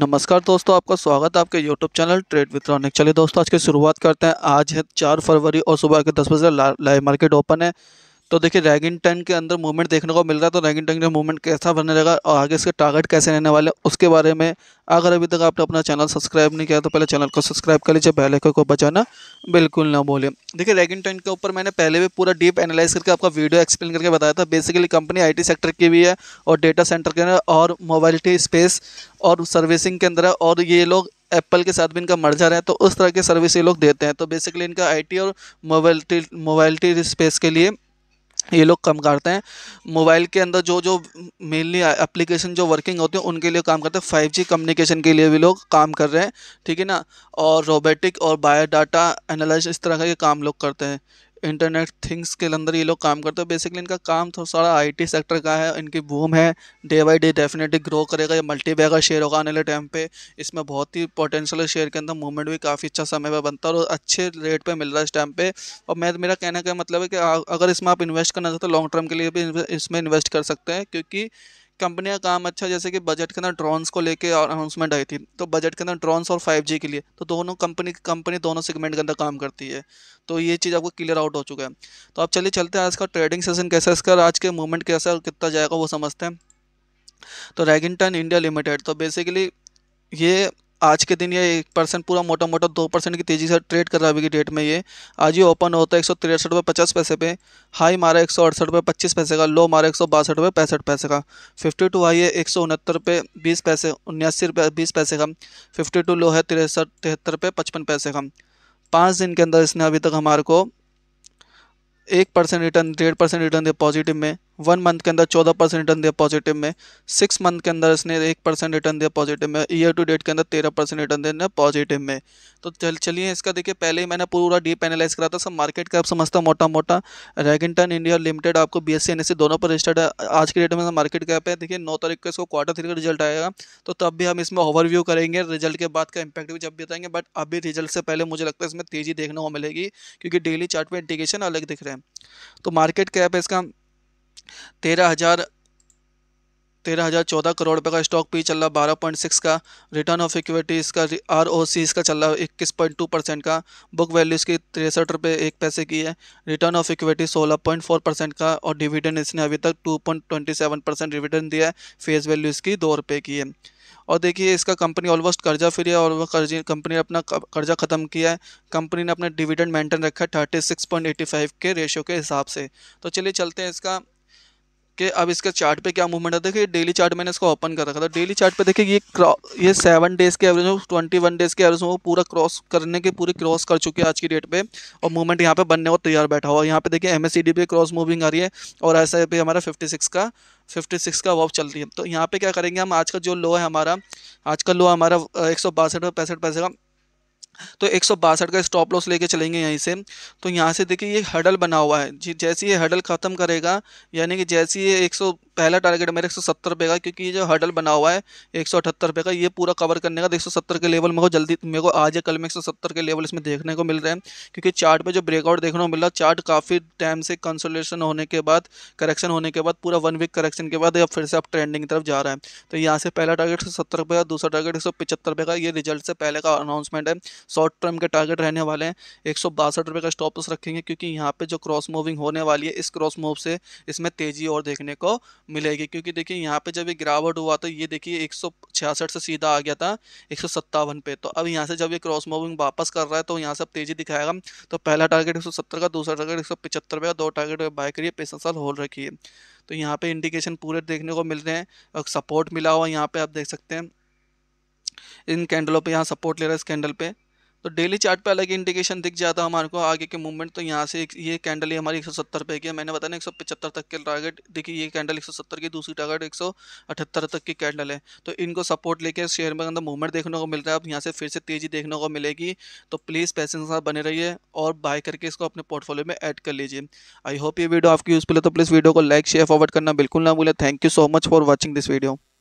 नमस्कार दोस्तों आपका स्वागत है आपके YouTube channel trade with Ronik चलिए दोस्तों आज की शुरुआत करते हैं आज है चार फरवरी और सुबह के दस बजे लाइव मार्केट ओपन है तो देखिए रैगिन टन के अंदर मूवमेंट देखने को मिल रहा है तो रैगिन टन का मूवमेंट कैसा बनने लगा और आगे इसके टारगेट कैसे रहने वाले उसके बारे में अगर अभी तक आपने अपना चैनल सब्सक्राइब नहीं किया तो पहले चैनल को सब्सक्राइब कर लीजिए पहले को बचाना बिल्कुल ना बोले देखिए रैगिन टन के ऊपर मैंने पहले भी पूरा डीप एनालाइज करके आपका वीडियो एक्सप्लेन करके बताया था बेसिकली कंपनी आई सेक्टर की भी है और डेटा सेंटर के अंदर और मोबाइलिटी स्पेस और सर्विसिंग के अंदर है और ये लोग एप्पल के साथ भी इनका मर्जर है तो उस तरह की सर्विस ये लोग देते हैं तो बेसिकली इनका आईटी और मोबाइल मोबाइलिटी स्पेस के लिए ये लोग कम करते हैं मोबाइल के अंदर जो जो मेनली एप्लीकेशन जो वर्किंग होती है उनके लिए काम करते हैं फाइव जी कम्युनिकेशन के लिए भी लोग काम कर रहे हैं ठीक है ना और रोबोटिक और बायोडाटा एनालिस इस तरह का ये काम लोग करते हैं इंटरनेट थिंग्स के अंदर ये लोग काम करते हैं बेसिकली इनका काम थोड़ा तो सारा आईटी सेक्टर का है इनकी बूम है day by day definitely grow करेगा ये मल्टी बैगर शेयर होगा आने वाले टाइम पे इसमें बहुत ही पोटेंशियल है शेयर के अंदर मूवमेंट भी काफ़ी अच्छा समय पर बनता है और अच्छे रेट पर मिल रहा है इस टाइम पर और मैं मेरा कहने का मतलब है कि अगर इसमें आप इन्वेस्ट करना चाहते हो लॉन्ग टर्म के लिए भी इसमें इन्वेस्ट कर सकते हैं क्योंकि कंपनियां काम अच्छा जैसे कि बजट के अंदर ड्रोन्स को लेके और अनाउंसमेंट आई थी तो बजट के अंदर ड्रोन्स और 5G के लिए तो दोनों कंपनी कंपनी दोनों सेगमेंट के अंदर काम करती है तो ये चीज़ आपको क्लियर आउट हो चुका है तो आप चलिए चलते हैं आज का ट्रेडिंग सेशन कैसा इसका आज के मूवमेंट कैसा और कितना जाएगा वो समझते हैं तो रैगिंगटन इंडिया लिमिटेड तो बेसिकली ये आज के दिन ये एक परसेंट पूरा मोटा मोटा दो परसेंट की तेज़ी से ट्रेड कर रहा है अभी की डेट में ये आज ये ओपन होता है एक सौ तिरसठ रुपये पचास पैसे पे हाई मारा एक सौ अड़सठ रुपये पच्चीस पैसे का लो मारा एक सौ बासठ रुपये पैंसठ पैसे का फिफ्टी टू हाई है एक सौ उनहत्तर रुपये बीस पैसे उन्यासी रुपये बीस पैसे का फिफ्टी टू लो है तिरसठ तिहत्तर रुपये पचपन पैसे का पाँच दिन के अंदर इसने अभी तक हमारे को एक परसेंट रिटर्न डेढ़ परसेंट रिटर्न दिया पॉजिटिव में वन मंथ के अंदर चौदह परसेंट रिटर्न दिया पॉजिटिव में सिक्स मंथ के अंदर इसने एक परसेंट रिटर्न दिया पॉजिटिव में ईयर टू डेट के अंदर तेरह परसेंट रिटर्न दिया पॉजिटिव में तो चल चलिए इसका देखिए पहले ही मैंने पूरा डीप एनालाइज करा था सब मार्केट का आप समझता मोटा मोटा रैगिंगटन इंडिया लिमिटेड आपको बी एस सी दोनों पर रजिस्टर्ड है आज के डेट में मार्केट कैप है देखिए नौ तारीख को इसको क्वार्टर थ्री का रिजल्ट आएगा तो तब भी हम इसमें ओवरव्यू करेंगे रिजल्ट के बाद का इम्पैक्ट भी जब भी बताएंगे बट अभी रिजल्ट से पहले मुझे लगता है इसमें तेज़ी देखने को मिलेगी क्योंकि डेली चार्ट में इंडिकेशन अलग दिख रहे हैं तो मार्केट कैप है इसका तेरह हज़ार तेरह हज़ार चौदह करोड़ रुपये का स्टॉक पी चल रहा है बारह पॉइंट सिक्स का रिटर्न ऑफ इक्विटी इसका आर ओ सी इसका चल रहा है इक्कीस पॉइंट टू परसेंट का बुक वैल्यू इसकी तिरसठ रुपये एक पैसे की है रिटर्न ऑफ इक्विटी सोलह पॉइंट फोर परसेंट का और डिविडेंड इसने अभी तक two point twenty seven percent dividend दिया है फेस वैल्यू इसकी दो रुपये की है और देखिए इसका कंपनी ऑलमोस्ट कर्जा फ्री है और वह कर्जे कंपनी ने अपना कर्जा ख़त्म किया है कंपनी ने अपना डिविडेंड मेंटेन रखा है thirty six point eighty five के रेशियो के हिसाब से तो चलिए चलते हैं इसका कि अब इसके चार्ट पे क्या मूवमेंट है देखिए डेली चार्ट मैंने इसको ओपन कर रखा था डेली तो चार्ट पे देखिए ये ये सेवन डेज़ के एवरेज ट्वेंटी वन डेज़ के एवरेज वो पूरा क्रॉस करने के पूरे क्रॉस कर चुके हैं आज की डेट पे और मूवमेंट यहाँ पे बनने को तैयार बैठा हुआ यहाँ पे देखिए एम पे क्रॉस मूविंग आ रही है और ऐसा भी हमारा फिफ्टी का फिफ्टी सिक्स का वॉप चल रही है तो यहाँ पे क्या करेंगे हम आज का जो लो है हमारा आज का लो हमारा एक सौ बासठ पैंसठ पैसे का तो एक का स्टॉप लॉस लेके चलेंगे यहीं से तो यहाँ से देखिए ये हडल बना हुआ है जी जैसे ये हडल ख़त्म करेगा यानी कि जैसे ये एक सौ पहला टारगेट मेरा एक सौ सत्तर रुपये का क्योंकि ये जो हडल बना हुआ है एक सौ अठहत्तर रुपये का ये पूरा कवर करने का एक सौ सत्तर के लेवल मेरे को जल्दी मेरे को आज या कल में एक सौ सत्तर के लेवल इसमें देखने को मिल रहे हैं क्योंकि चार्ट में जो ब्रेकआउट देखने को मिल रहा चार्ट काफ़ी टाइम से कंसोलेशन होने के बाद करेक्शन होने के बाद पूरा वन वीक करेक्शन के बाद अब फिर से आप ट्रेंडिंग की तरफ जा रहा है तो यहाँ से पहला टारगेट एक सौ सत्तर रुपये का दूसरा टारगेट एक सौ पचहत्तर रुपये का ये रिजल्ट से पहले का अनाउंसमेंट है शॉर्ट टर्म के टारगेट रहने वाले हैं एक सौ का स्टॉप लॉस रखेंगे क्योंकि यहाँ पे जो क्रॉस मूविंग होने वाली है इस क्रॉस मूव से इसमें तेज़ी और देखने को मिलेगी क्योंकि देखिए यहाँ पे जब ये गिरावट हुआ तो ये देखिए एक से सीधा आ गया था एक पे तो अब यहाँ से जब ये क्रॉस मूविंग वापस कर रहा है तो यहाँ से अब तेज़ी दिखाएगा तो पहला टारगेट एक का दूसरा टारगेट एक पे का दो टारगेट बाय करिए साल होल्ड रखिए तो यहाँ पे इंडिकेशन पूरे देखने को मिल रहे हैं और सपोर्ट मिला हुआ यहाँ पे आप देख सकते हैं इन कैंडलों पे यहाँ सपोर्ट ले रहा है इस कैंडल पे तो डेली चार्ट पे अलग इंडिकेशन दिख जाता हमारे को आगे के मूवमेंट तो यहाँ से ये कैंडल ही हमारी 170 पे की है मैंने बताया ना 175 तक के टारगेट देखिए ये कैंडल 170 की दूसरी टारगेट 178 तक की कैंडल है तो इनको सपोर्ट लेके शेयर में अंदर मूवमेंट देखने को मिल रहा है अब यहाँ से फिर से तेज़ी देखने को मिलेगी तो प्लीज़ पैसे के साथ बने रहिए और बाय करके इसको अपने पोर्टफोलियो में ऐड कर लीजिए आई होप ये वीडियो आपकी यूज़फुल है तो प्लीज़ वीडियो को लाइक शेयर फॉरवर्ड करना बिल्कुल ना भूलें thank you so much for watching this video